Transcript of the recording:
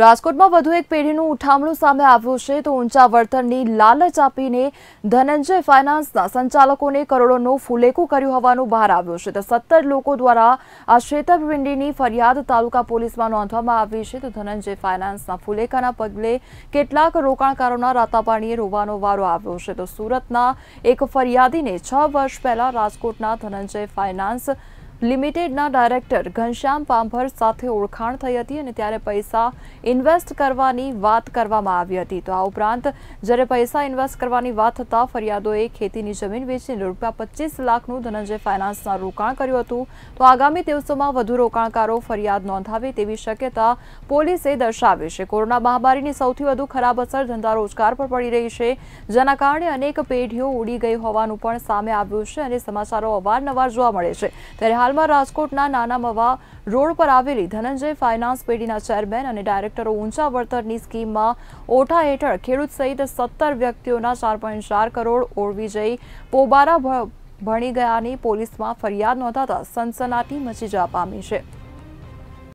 રાજકોટમાં વધુ એક પેઢીનું ઉઠામણું સામે આવ્યું છે તો ઊંચા વળતરની લાલચ આપીને ધનંજય ફાઇનાન્સના સંચાલકોને કરોડોનો ફુલેકો કર્યો હોવાનું બહાર આવ્યું છે તો સત્તર લોકો દ્વારા આ છેતરપિંડીની ફરિયાદ તાલુકા પોલીસમાં નોંધવામાં આવી છે તો ધનંજય ફાઇનાન્સના ફુલેકાના પગલે કેટલાક રોકાણકારોના રાતાપાણીએ રોવાનો વારો આવ્યો છે તો સુરતના એક ફરિયાદીને છ વર્ષ પહેલા રાજકોટના ધનંજય ફાઇનાન્સ લિમિટેડ ના ડાયરેક્ટર ઘનશામ પાંભર સાથે ઓળખાણ થઈ હતી અને ત્યારે પૈસા ઇન્વેસ્ટ કરવાની વાત કરવામાં આવી હતી તો આ ઉપरांत જ્યારે પૈસા ઇન્વેસ્ટ કરવાની વાત હતા ફરિયાદોએ ખેતીની જમીન વેચી રૂપિયા 25 લાખ નું ધનજી ફાઇનાન્સ ના રોકાણ કર્યું હતું તો આગામી દિવસોમાં વધુ રોકાણકારો ફરિયાદ નોંધાવે તેવી શક્યતા પોલીસે જણાવ્યું છે કોરોના મહામારી ની સૌથી વધુ ખરાબ અસર ધંધા રોજગાર પર પડી રહી છે જેના કારણે अनेक પેઢિયો ઉડી ગય હોવાનું પણ સામે આવ્યું છે અને સમાચારો અવારનવાર જોવા મળે છે તેરે મ રાજકોટના નાના મવા રોડ પર આવેલી ધનંજય ફાઇનાન્સ પેડીના ચેરમેન અને ડાયરેક્ટરો ઊંચા વર્તની સ્કીમમાં ઓઠા હેઠળ ખેડૂત સહિત 70 વ્યક્તિઓના 4.4 કરોડ ઓળવી જાય પોબારા ભણી ગયાની પોલીસમાં ફરિયાદ નોંધાતા સનસનાટી મચી જામી છે